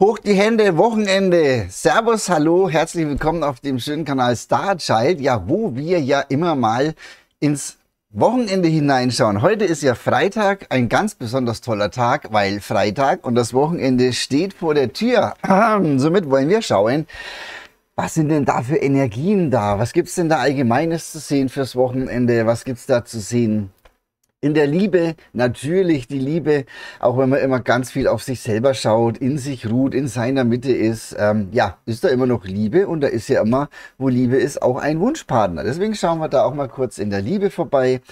Hoch die Hände, Wochenende. Servus, hallo, herzlich willkommen auf dem schönen Kanal Star Child. ja, wo wir ja immer mal ins Wochenende hineinschauen. Heute ist ja Freitag, ein ganz besonders toller Tag, weil Freitag und das Wochenende steht vor der Tür. Somit wollen wir schauen, was sind denn da für Energien da? Was gibt's denn da Allgemeines zu sehen fürs Wochenende? Was gibt's da zu sehen in der Liebe, natürlich die Liebe, auch wenn man immer ganz viel auf sich selber schaut, in sich ruht, in seiner Mitte ist, ähm, ja, ist da immer noch Liebe und da ist ja immer, wo Liebe ist, auch ein Wunschpartner. Deswegen schauen wir da auch mal kurz in der Liebe vorbei.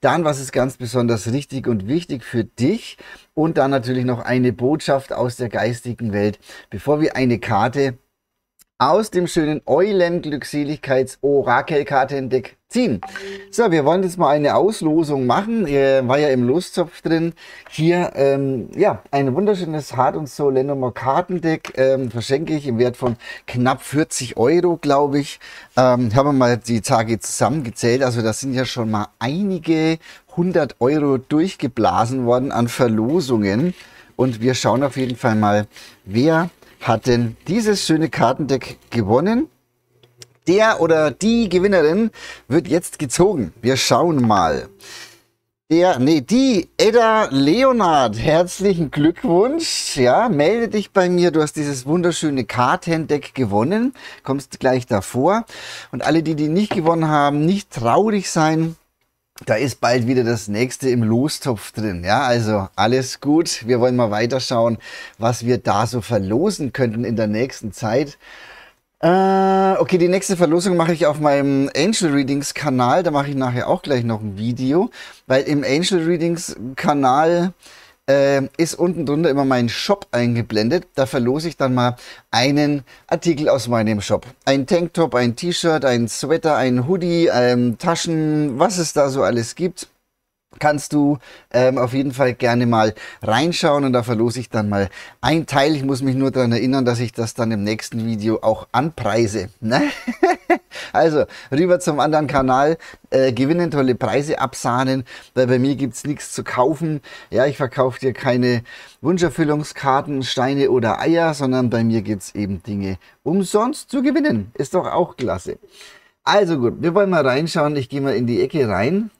Dann, was ist ganz besonders richtig und wichtig für dich? Und dann natürlich noch eine Botschaft aus der geistigen Welt, bevor wir eine Karte aus dem schönen eulen glückseligkeits orakelkarte entdecken ziehen. So, wir wollen jetzt mal eine Auslosung machen. Äh, war ja im Loszopf drin. Hier, ähm, ja, ein wunderschönes Hard und So Lenomer Kartendeck ähm, verschenke ich im Wert von knapp 40 Euro, glaube ich. Ähm, haben wir mal die Tage zusammengezählt. Also das sind ja schon mal einige 100 Euro durchgeblasen worden an Verlosungen. Und wir schauen auf jeden Fall mal, wer hat denn dieses schöne Kartendeck gewonnen? Der oder die Gewinnerin wird jetzt gezogen. Wir schauen mal. Der, nee, die Edda Leonard, herzlichen Glückwunsch. Ja, melde dich bei mir. Du hast dieses wunderschöne Kartendeck gewonnen. Kommst gleich davor. Und alle, die, die nicht gewonnen haben, nicht traurig sein. Da ist bald wieder das nächste im Lostopf drin. Ja, also alles gut. Wir wollen mal weiterschauen, was wir da so verlosen könnten in der nächsten Zeit. Äh, okay, die nächste Verlosung mache ich auf meinem Angel Readings Kanal. Da mache ich nachher auch gleich noch ein Video, weil im Angel Readings Kanal äh, ist unten drunter immer mein Shop eingeblendet. Da verlose ich dann mal einen Artikel aus meinem Shop. Ein Tanktop, ein T-Shirt, ein Sweater, ein Hoodie, ähm, Taschen, was es da so alles gibt kannst du ähm, auf jeden Fall gerne mal reinschauen und da verlose ich dann mal ein Teil. Ich muss mich nur daran erinnern, dass ich das dann im nächsten Video auch anpreise. Ne? also rüber zum anderen Kanal, äh, gewinnen tolle Preise absahnen, weil bei mir gibt es nichts zu kaufen. Ja, ich verkaufe dir keine Wunscherfüllungskarten, Steine oder Eier, sondern bei mir gibt es eben Dinge umsonst zu gewinnen. Ist doch auch klasse. Also gut, wir wollen mal reinschauen. Ich gehe mal in die Ecke rein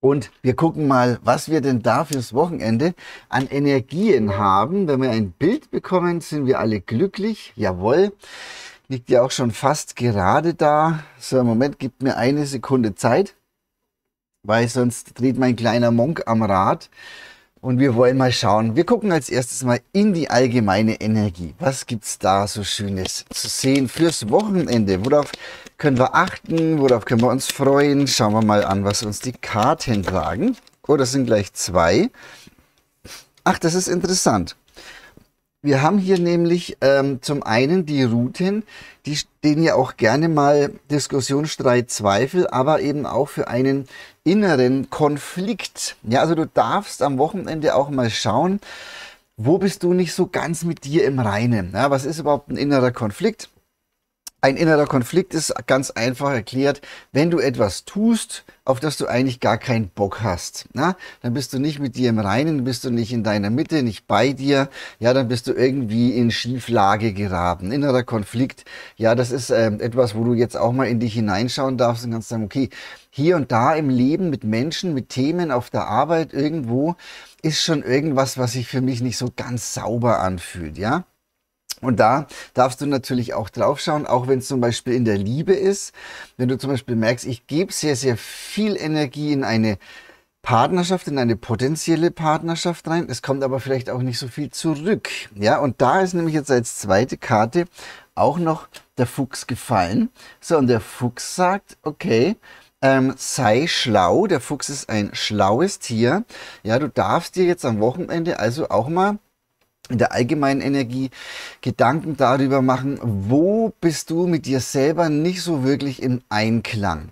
und wir gucken mal, was wir denn da fürs Wochenende an Energien haben. Wenn wir ein Bild bekommen, sind wir alle glücklich. Jawohl. Liegt ja auch schon fast gerade da. So, im Moment gibt mir eine Sekunde Zeit, weil sonst dreht mein kleiner Monk am Rad. Und wir wollen mal schauen. Wir gucken als erstes mal in die allgemeine Energie. Was gibt es da so Schönes zu sehen fürs Wochenende? Worauf können wir achten? Worauf können wir uns freuen? Schauen wir mal an, was uns die Karten sagen. Oh, das sind gleich zwei. Ach, das ist interessant. Wir haben hier nämlich ähm, zum einen die Routen, die stehen ja auch gerne mal Diskussion, Streit, Zweifel, aber eben auch für einen inneren Konflikt. Ja, also du darfst am Wochenende auch mal schauen, wo bist du nicht so ganz mit dir im Reinen? Ja, was ist überhaupt ein innerer Konflikt? Ein innerer Konflikt ist ganz einfach erklärt, wenn du etwas tust, auf das du eigentlich gar keinen Bock hast, na, dann bist du nicht mit dir im Reinen, bist du nicht in deiner Mitte, nicht bei dir, ja, dann bist du irgendwie in Schieflage geraten. Innerer Konflikt, ja, das ist äh, etwas, wo du jetzt auch mal in dich hineinschauen darfst und kannst sagen, okay, hier und da im Leben mit Menschen, mit Themen, auf der Arbeit irgendwo, ist schon irgendwas, was sich für mich nicht so ganz sauber anfühlt, ja. Und da darfst du natürlich auch drauf schauen, auch wenn es zum Beispiel in der Liebe ist. Wenn du zum Beispiel merkst, ich gebe sehr, sehr viel Energie in eine Partnerschaft, in eine potenzielle Partnerschaft rein. Es kommt aber vielleicht auch nicht so viel zurück. Ja, und da ist nämlich jetzt als zweite Karte auch noch der Fuchs gefallen. So, und der Fuchs sagt, okay, ähm, sei schlau. Der Fuchs ist ein schlaues Tier. Ja, du darfst dir jetzt am Wochenende also auch mal in der allgemeinen Energie Gedanken darüber machen, wo bist du mit dir selber nicht so wirklich im Einklang?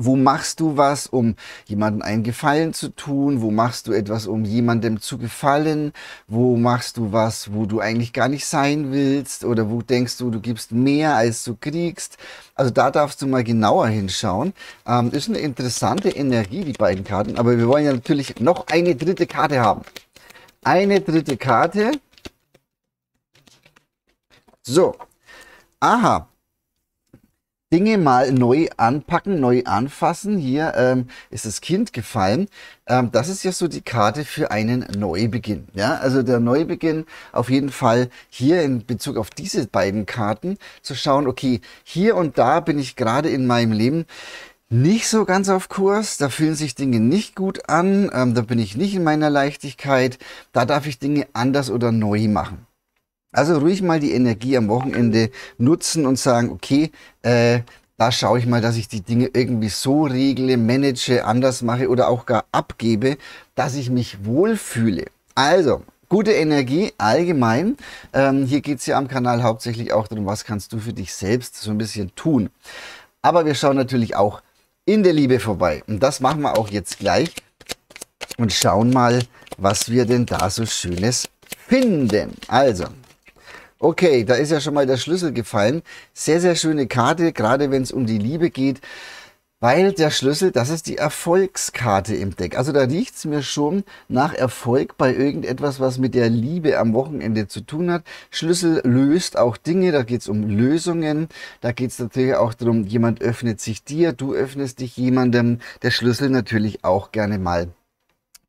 Wo machst du was, um jemandem einen Gefallen zu tun? Wo machst du etwas, um jemandem zu gefallen? Wo machst du was, wo du eigentlich gar nicht sein willst? Oder wo denkst du, du gibst mehr, als du kriegst? Also da darfst du mal genauer hinschauen. Ähm, ist eine interessante Energie, die beiden Karten. Aber wir wollen ja natürlich noch eine dritte Karte haben eine dritte Karte. So. Aha. Dinge mal neu anpacken, neu anfassen. Hier ähm, ist das Kind gefallen. Ähm, das ist ja so die Karte für einen Neubeginn. Ja? Also der Neubeginn auf jeden Fall hier in Bezug auf diese beiden Karten zu schauen, okay, hier und da bin ich gerade in meinem Leben nicht so ganz auf Kurs, da fühlen sich Dinge nicht gut an, ähm, da bin ich nicht in meiner Leichtigkeit, da darf ich Dinge anders oder neu machen. Also ruhig mal die Energie am Wochenende nutzen und sagen, okay, äh, da schaue ich mal, dass ich die Dinge irgendwie so regle, manage, anders mache oder auch gar abgebe, dass ich mich wohlfühle. Also, gute Energie allgemein. Ähm, hier es ja am Kanal hauptsächlich auch darum, was kannst du für dich selbst so ein bisschen tun. Aber wir schauen natürlich auch, in der Liebe vorbei. Und das machen wir auch jetzt gleich und schauen mal, was wir denn da so Schönes finden. Also, okay, da ist ja schon mal der Schlüssel gefallen. Sehr, sehr schöne Karte, gerade wenn es um die Liebe geht. Weil der Schlüssel, das ist die Erfolgskarte im Deck. Also da riecht's mir schon nach Erfolg bei irgendetwas, was mit der Liebe am Wochenende zu tun hat. Schlüssel löst auch Dinge, da geht's um Lösungen. Da geht's natürlich auch darum, jemand öffnet sich dir, du öffnest dich jemandem. Der Schlüssel natürlich auch gerne mal.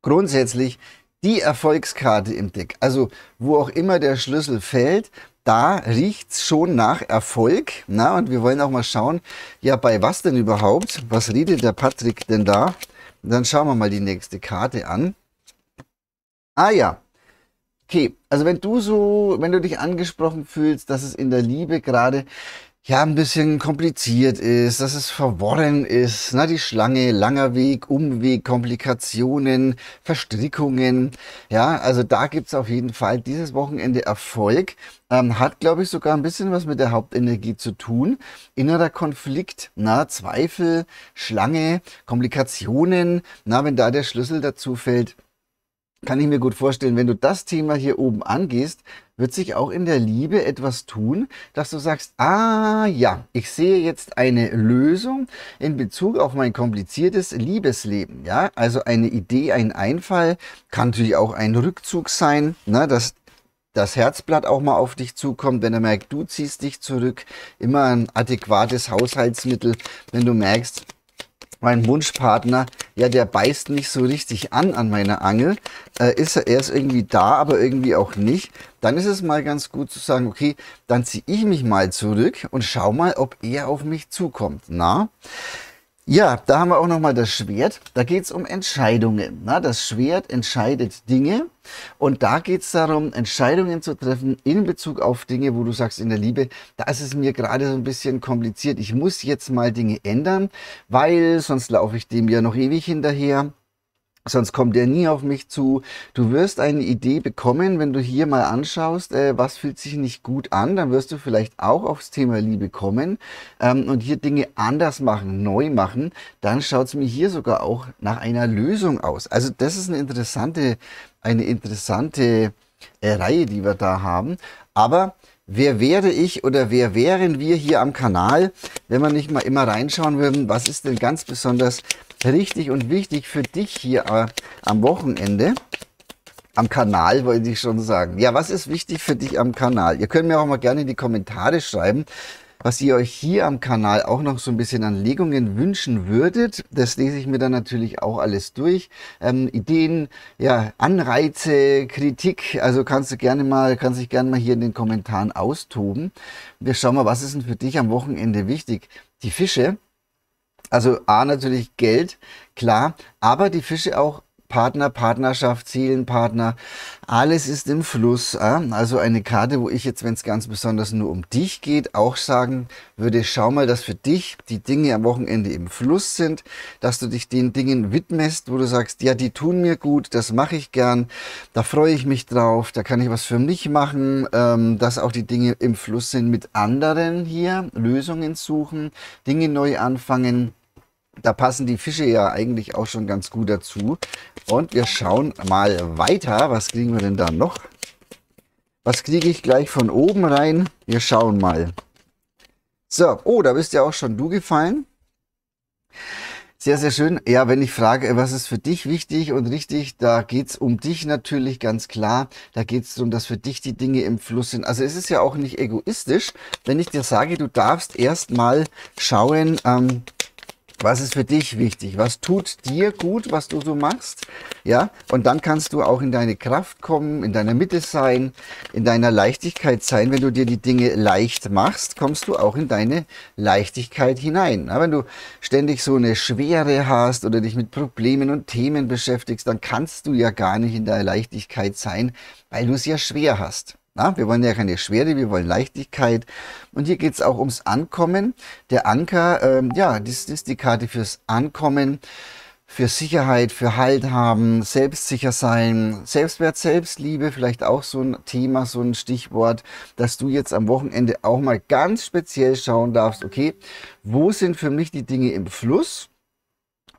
Grundsätzlich die Erfolgskarte im Deck. Also wo auch immer der Schlüssel fällt, da riecht's schon nach Erfolg. Na, und wir wollen auch mal schauen, ja, bei was denn überhaupt? Was redet der Patrick denn da? dann schauen wir mal die nächste Karte an. Ah ja. Okay, also wenn du so, wenn du dich angesprochen fühlst, dass es in der Liebe gerade ja ein bisschen kompliziert ist, dass es verworren ist, na die Schlange, langer Weg, Umweg, Komplikationen, Verstrickungen. Ja, also da gibt's auf jeden Fall dieses Wochenende Erfolg. Ähm, hat, glaube ich, sogar ein bisschen was mit der Hauptenergie zu tun. Innerer Konflikt, na, Zweifel, Schlange, Komplikationen, na, wenn da der Schlüssel dazu fällt, kann ich mir gut vorstellen, wenn du das Thema hier oben angehst, wird sich auch in der Liebe etwas tun, dass du sagst, ah ja, ich sehe jetzt eine Lösung in Bezug auf mein kompliziertes Liebesleben. Ja, also eine Idee, ein Einfall, kann natürlich auch ein Rückzug sein, ne, dass das Herzblatt auch mal auf dich zukommt, wenn er merkt, du ziehst dich zurück. Immer ein adäquates Haushaltsmittel, wenn du merkst, mein Wunschpartner, ja, der beißt nicht so richtig an an meiner Angel. Äh, ist er, erst irgendwie da, aber irgendwie auch nicht. Dann ist es mal ganz gut zu sagen, okay, dann ziehe ich mich mal zurück und schau mal, ob er auf mich zukommt. Na? Ja, da haben wir auch nochmal das Schwert. Da geht es um Entscheidungen. Na, ne? das Schwert entscheidet Dinge. Und da geht es darum, Entscheidungen zu treffen in Bezug auf Dinge, wo du sagst, in der Liebe, da ist es mir gerade so ein bisschen kompliziert. Ich muss jetzt mal Dinge ändern, weil sonst laufe ich dem ja noch ewig hinterher sonst kommt er nie auf mich zu. Du wirst eine Idee bekommen, wenn du hier mal anschaust, äh, was fühlt sich nicht gut an, dann wirst du vielleicht auch aufs Thema Liebe kommen ähm, und hier Dinge anders machen, neu machen. Dann schaut es mir hier sogar auch nach einer Lösung aus. Also das ist eine interessante, eine interessante äh, Reihe, die wir da haben. Aber wer wäre ich oder wer wären wir hier am Kanal, wenn wir nicht mal immer reinschauen würden, was ist denn ganz besonders richtig und wichtig für dich hier äh, am Wochenende. Am Kanal wollte ich schon sagen. Ja, was ist wichtig für dich am Kanal? Ihr könnt mir auch mal gerne in die Kommentare schreiben, was ihr euch hier am Kanal auch noch so ein bisschen an Legungen wünschen würdet. Das lese ich mir dann natürlich auch alles durch. Ähm, Ideen, ja, Anreize, Kritik, also kannst du gerne mal, kannst dich gerne mal hier in den Kommentaren austoben. Wir schauen mal, was ist denn für dich am Wochenende wichtig? Die Fische, also A natürlich Geld, klar, aber die Fische auch Partner, Partnerschaft, Seelenpartner, alles ist im Fluss. Äh? Also eine Karte, wo ich jetzt, wenn es ganz besonders nur um dich geht, auch sagen würde, schau mal, dass für dich die Dinge am Wochenende im Fluss sind, dass du dich den Dingen widmest, wo du sagst, ja, die tun mir gut, das mache ich gern, da freue ich mich drauf, da kann ich was für mich machen, ähm, dass auch die Dinge im Fluss sind mit anderen hier, Lösungen suchen, Dinge neu anfangen, da passen die Fische ja eigentlich auch schon ganz gut dazu. Und wir schauen mal weiter. Was kriegen wir denn da noch? Was kriege ich gleich von oben rein? Wir schauen mal. So, oh, da bist ja auch schon du gefallen. Sehr, sehr schön. Ja, wenn ich frage, was ist für dich wichtig und richtig, da geht's um dich natürlich ganz klar. Da geht's darum, dass für dich die Dinge im Fluss sind. Also es ist ja auch nicht egoistisch, wenn ich dir sage, du darfst erstmal schauen, ähm, was ist für dich wichtig? Was tut dir gut, was du so machst? Ja, und dann kannst du auch in deine Kraft kommen, in deiner Mitte sein, in deiner Leichtigkeit sein. Wenn du dir die Dinge leicht machst, kommst du auch in deine Leichtigkeit hinein. Ja, wenn du ständig so eine Schwere hast oder dich mit Problemen und Themen beschäftigst, dann kannst du ja gar nicht in der Leichtigkeit sein, weil du es ja schwer hast. Na, wir wollen ja keine Schwere, wir wollen Leichtigkeit. Und hier geht es auch ums Ankommen. Der Anker, ähm, ja, das, das ist die Karte fürs Ankommen, für Sicherheit, für Halt haben, selbstsicher sein, Selbstwert, Selbstliebe, vielleicht auch so ein Thema, so ein Stichwort, dass du jetzt am Wochenende auch mal ganz speziell schauen darfst, okay, wo sind für mich die Dinge im Fluss?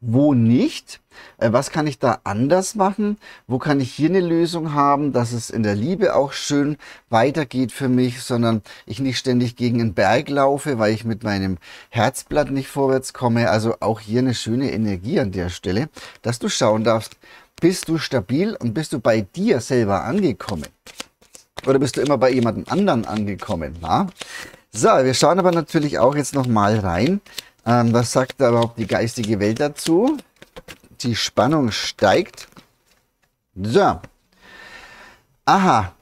wo nicht? Äh, was kann ich da anders machen? Wo kann ich hier eine Lösung haben, dass es in der Liebe auch schön weitergeht für mich, sondern ich nicht ständig gegen einen Berg laufe, weil ich mit meinem Herzblatt nicht vorwärts komme. Also auch hier eine schöne Energie an der Stelle, dass du schauen darfst, bist du stabil und bist du bei dir selber angekommen? Oder bist du immer bei jemandem anderen angekommen? Na? So, wir schauen aber natürlich auch jetzt nochmal rein, ähm, was sagt da überhaupt die geistige Welt dazu? Die Spannung steigt. So. Aha,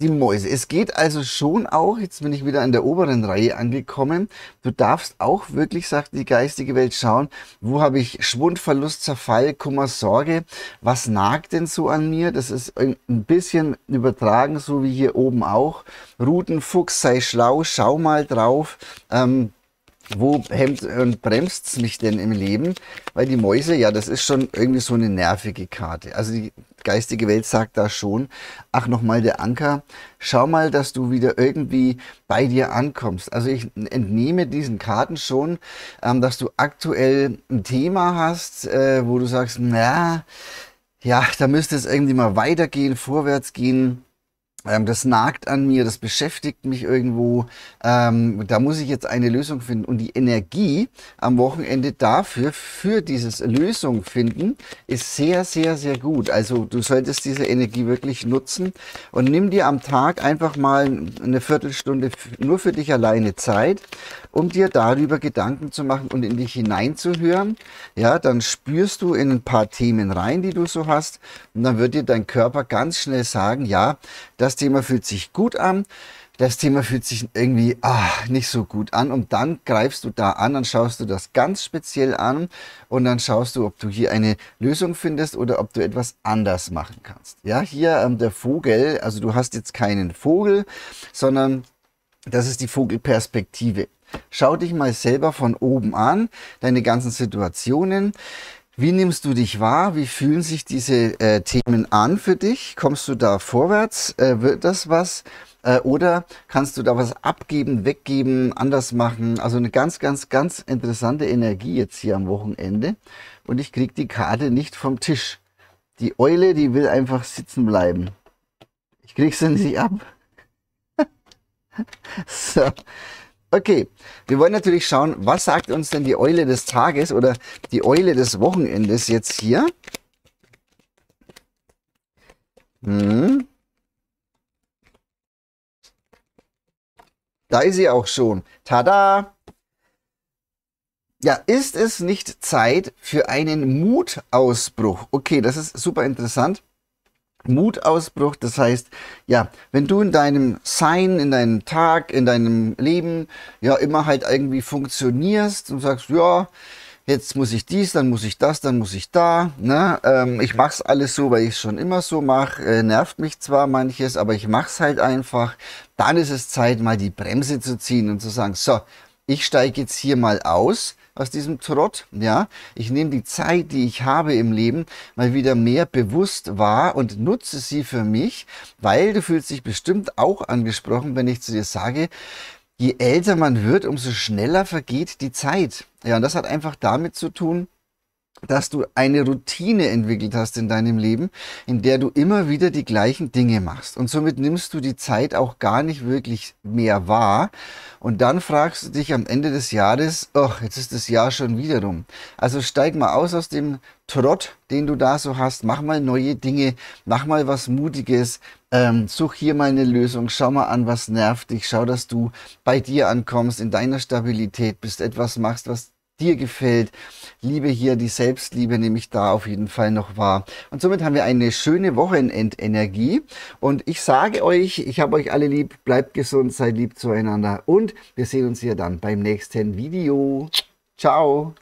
die Mäuse. Es geht also schon auch, jetzt bin ich wieder in der oberen Reihe angekommen, du darfst auch wirklich, sagt die geistige Welt, schauen, wo habe ich Schwund, Verlust, Zerfall, Kummer, Sorge, was nagt denn so an mir? Das ist ein bisschen übertragen, so wie hier oben auch. Rutenfuchs, sei schlau, schau mal drauf. Ähm, wo hemmt und bremst es mich denn im Leben? Weil die Mäuse, ja, das ist schon irgendwie so eine nervige Karte. Also die geistige Welt sagt da schon, ach nochmal der Anker, schau mal, dass du wieder irgendwie bei dir ankommst. Also ich entnehme diesen Karten schon, ähm, dass du aktuell ein Thema hast, äh, wo du sagst, na, ja, da müsste es irgendwie mal weitergehen, vorwärts gehen ähm, das nagt an mir, das beschäftigt mich irgendwo. Ähm, da muss ich jetzt eine Lösung finden. Und die Energie am Wochenende dafür, für dieses Lösung finden, ist sehr, sehr, sehr gut. Also du solltest diese Energie wirklich nutzen und nimm dir am Tag einfach mal eine Viertelstunde nur für dich alleine Zeit, um dir darüber Gedanken zu machen und in dich hineinzuhören. Ja, dann spürst du in ein paar Themen rein, die du so hast. Und dann wird dir dein Körper ganz schnell sagen, ja, das Thema fühlt sich gut an, das Thema fühlt sich irgendwie ach, nicht so gut an und dann greifst du da an, dann schaust du das ganz speziell an und dann schaust du, ob du hier eine Lösung findest oder ob du etwas anders machen kannst. Ja, hier ähm, der Vogel, also du hast jetzt keinen Vogel, sondern das ist die Vogelperspektive. Schau dich mal selber von oben an, deine ganzen Situationen. Wie nimmst du dich wahr? Wie fühlen sich diese äh, Themen an für dich? Kommst du da vorwärts? Äh, wird das was? Äh, oder kannst du da was abgeben, weggeben, anders machen? Also eine ganz, ganz, ganz interessante Energie jetzt hier am Wochenende. Und ich krieg die Karte nicht vom Tisch. Die Eule, die will einfach sitzen bleiben. Ich krieg sie nicht ab. so. Okay, wir wollen natürlich schauen, was sagt uns denn die Eule des Tages oder die Eule des Wochenendes jetzt hier? Hm. Da ist sie auch schon. Tada! Ja, ist es nicht Zeit für einen Mutausbruch? Okay, das ist super interessant. Mutausbruch. Das heißt, ja, wenn du in deinem Sein, in deinem Tag, in deinem Leben ja immer halt irgendwie funktionierst und sagst, ja, jetzt muss ich dies, dann muss ich das, dann muss ich da. Ne? Ähm, ich mach's alles so, weil ich es schon immer so mache. Äh, nervt mich zwar manches, aber ich mach's halt einfach. Dann ist es Zeit, mal die Bremse zu ziehen und zu sagen, so, ich steige jetzt hier mal aus aus diesem Trott. Ja, ich nehme die Zeit, die ich habe im Leben, mal wieder mehr bewusst wahr und nutze sie für mich, weil du fühlst dich bestimmt auch angesprochen, wenn ich zu dir sage, je älter man wird, umso schneller vergeht die Zeit. Ja, und das hat einfach damit zu tun, dass du eine Routine entwickelt hast in deinem Leben, in der du immer wieder die gleichen Dinge machst. Und somit nimmst du die Zeit auch gar nicht wirklich mehr wahr. Und dann fragst du dich am Ende des Jahres, ach, jetzt ist das Jahr schon wieder rum. Also steig mal aus aus dem Trott, den du da so hast. Mach mal neue Dinge, mach mal was Mutiges, ähm, such hier mal eine Lösung, schau mal an, was nervt dich, schau, dass du bei dir ankommst, in deiner Stabilität bist, etwas machst, was dir gefällt. Liebe hier, die Selbstliebe nehme ich da auf jeden Fall noch wahr. Und somit haben wir eine schöne Wochenendenergie. Und ich sage euch, ich habe euch alle lieb, bleibt gesund, seid lieb zueinander. Und wir sehen uns hier dann beim nächsten Video. Ciao.